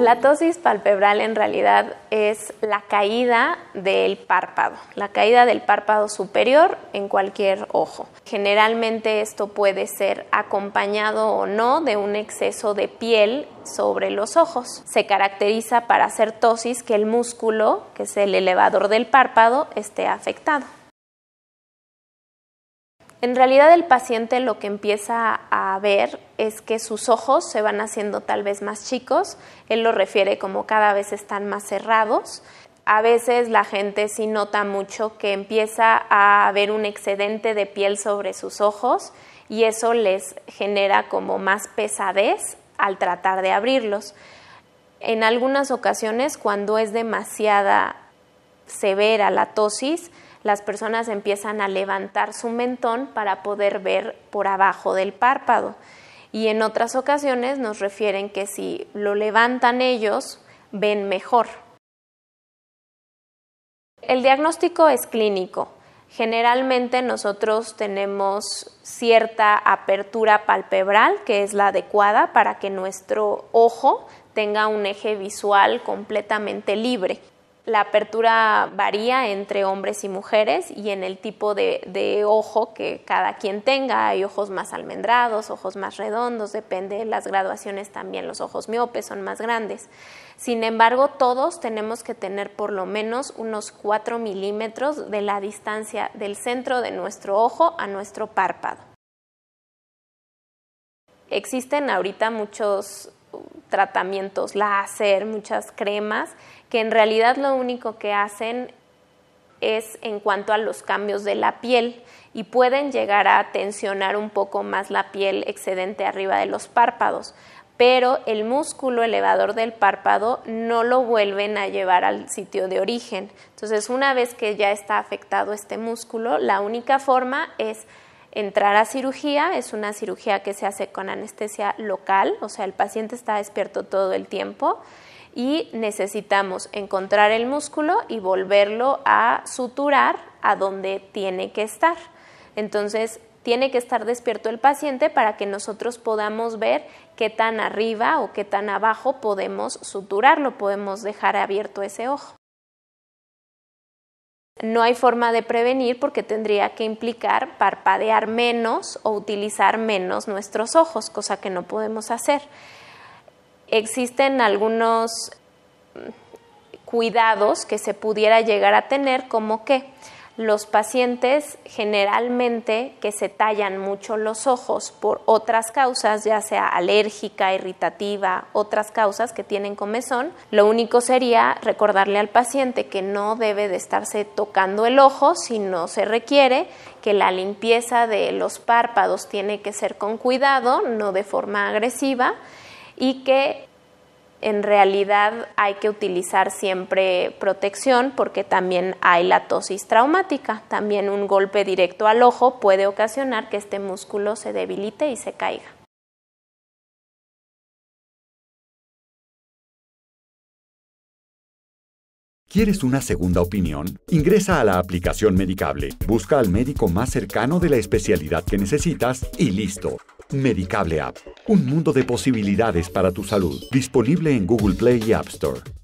La tosis palpebral en realidad es la caída del párpado, la caída del párpado superior en cualquier ojo. Generalmente esto puede ser acompañado o no de un exceso de piel sobre los ojos. Se caracteriza para hacer tosis que el músculo, que es el elevador del párpado, esté afectado. En realidad el paciente lo que empieza a ver es que sus ojos se van haciendo tal vez más chicos, él lo refiere como cada vez están más cerrados. A veces la gente sí nota mucho que empieza a haber un excedente de piel sobre sus ojos y eso les genera como más pesadez al tratar de abrirlos. En algunas ocasiones cuando es demasiada severa la tosis, las personas empiezan a levantar su mentón para poder ver por abajo del párpado. Y en otras ocasiones nos refieren que si lo levantan ellos, ven mejor. El diagnóstico es clínico. Generalmente nosotros tenemos cierta apertura palpebral, que es la adecuada para que nuestro ojo tenga un eje visual completamente libre. La apertura varía entre hombres y mujeres y en el tipo de, ojo que cada quien tenga. Hay ojos más almendrados, ojos más redondos, depende de las graduaciones también. Los ojos miopes son más grandes. Sin embargo, todos tenemos que tener por lo menos unos 4 milímetros de la distancia del centro de nuestro ojo a nuestro párpado. Existen ahorita muchos tratamientos hacer, muchas cremas, que en realidad lo único que hacen es en cuanto a los cambios de la piel y pueden llegar a tensionar un poco más la piel excedente arriba de los párpados, pero el músculo elevador del párpado no lo vuelven a llevar al sitio de origen. Entonces, una vez que ya está afectado este músculo, la única forma es entrar a cirugía. Es una cirugía que se hace con anestesia local, o sea, el paciente está despierto todo el tiempo y necesitamos encontrar el músculo y volverlo a suturar a donde tiene que estar. Entonces, tiene que estar despierto el paciente para que nosotros podamos ver qué tan arriba o qué tan abajo podemos suturarlo, podemos dejar abierto ese ojo no hay forma de prevenir porque tendría que implicar parpadear menos o utilizar menos nuestros ojos, cosa que no podemos hacer. Existen algunos mm, cuidados que se pudiera llegar a tener, como que los pacientes generalmente que se tallan mucho los ojos por otras causas, ya sea alérgica, irritativa, otras causas que tienen comezón, lo único sería recordarle al paciente que no debe de estarse tocando el ojo si no se requiere, que la limpieza de los párpados tiene que ser con cuidado, no de forma agresiva y que en realidad hay que utilizar siempre protección porque también hay la tosis traumática. También un golpe directo al ojo puede ocasionar que este músculo se debilite y se caiga. ¿Quieres una segunda opinión? Ingresa a la aplicación Medicable, busca al médico más cercano de la especialidad que necesitas y listo. Medicable App. Un mundo de posibilidades para tu salud. Disponible en Google Play y App Store.